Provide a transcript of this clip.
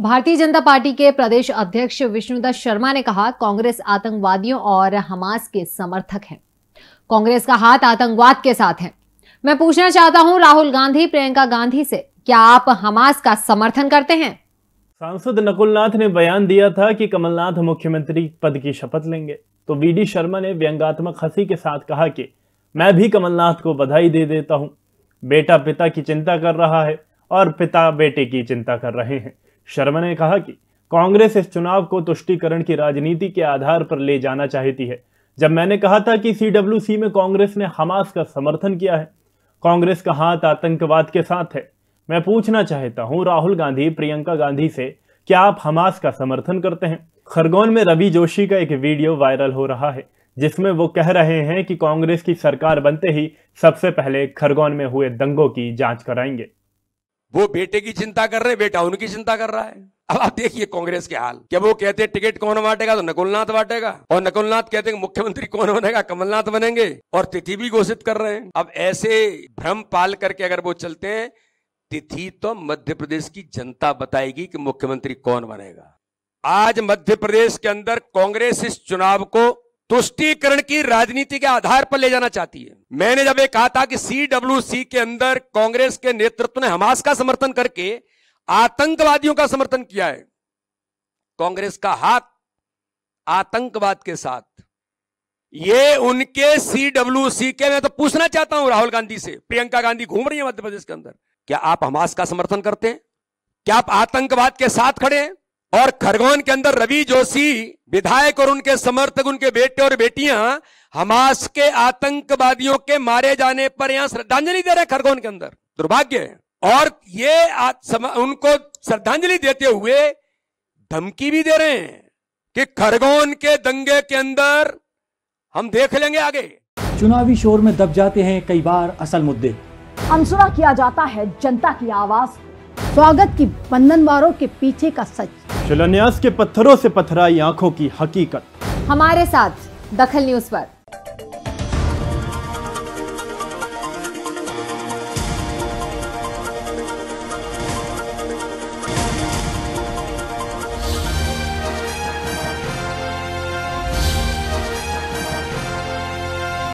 भारतीय जनता पार्टी के प्रदेश अध्यक्ष विष्णुदत्त शर्मा ने कहा कांग्रेस आतंकवादियों और हमास के समर्थक है कांग्रेस का हाथ आतंकवाद के साथ है मैं पूछना चाहता हूं राहुल गांधी प्रियंका गांधी से क्या आप हमास का समर्थन करते हैं सांसद नकुलनाथ ने बयान दिया था कि कमलनाथ मुख्यमंत्री पद की शपथ लेंगे तो वीडी शर्मा ने व्यंगात्मक हंसी के साथ कहा कि मैं भी कमलनाथ को बधाई दे देता हूं बेटा पिता की चिंता कर रहा है और पिता बेटे की चिंता कर रहे हैं शर्मा ने कहा कि कांग्रेस इस चुनाव को तुष्टिकरण की राजनीति के आधार पर ले जाना चाहती है जब मैंने कहा था कि सी में कांग्रेस ने हमास का समर्थन किया है कांग्रेस का हाथ आतंकवाद के साथ है मैं पूछना चाहता हूं राहुल गांधी प्रियंका गांधी से क्या आप हमास का समर्थन करते हैं खरगोन में रवि जोशी का एक वीडियो वायरल हो रहा है जिसमें वो कह रहे हैं कि कांग्रेस की सरकार बनते ही सबसे पहले खरगोन में हुए दंगों की जांच कराएंगे वो बेटे की चिंता कर रहे बेटा उनकी चिंता कर रहा है अब आप देखिए कांग्रेस के हाल क्या वो कहते हैं टिकट कौन बांटेगा तो नकुलनाथ बांटेगा और नकुलनाथ कहते हैं मुख्यमंत्री कौन बनेगा कमलनाथ बनेंगे और तिथि भी घोषित कर रहे हैं अब ऐसे भ्रम पाल करके अगर वो चलते हैं तिथि तो मध्य प्रदेश की जनता बताएगी कि मुख्यमंत्री कौन बनेगा आज मध्य प्रदेश के अंदर कांग्रेस इस चुनाव को तुष्टीकरण की राजनीति के आधार पर ले जाना चाहती है मैंने जब ये कहा था कि सीडब्ल्यूसी के अंदर कांग्रेस के नेतृत्व ने हमास का समर्थन करके आतंकवादियों का समर्थन किया है कांग्रेस का हाथ आतंकवाद के साथ ये उनके सीडब्ल्यूसी के मैं तो पूछना चाहता हूं राहुल गांधी से प्रियंका गांधी घूम रही है मध्य प्रदेश के अंदर क्या आप हमास का समर्थन करते हैं क्या आप आतंकवाद के साथ खड़े हैं और खरगोन के अंदर रवि जोशी विधायक और उनके समर्थक उनके बेटे और बेटियां हमास के आतंकवादियों के मारे जाने पर यहां श्रद्धांजलि दे रहे हैं खरगोन के अंदर दुर्भाग्य है और ये सम, उनको श्रद्धांजलि देते हुए धमकी भी दे रहे हैं कि खरगोन के दंगे के अंदर हम देख लेंगे आगे चुनावी शोर में दब जाते हैं कई बार असल मुद्दे अनसुना किया जाता है जनता की आवाज स्वागत की बंधनवारों के पीछे का सच शिलान्यास के पत्थरों से पथराई आंखों की हकीकत हमारे साथ दखल न्यूज पर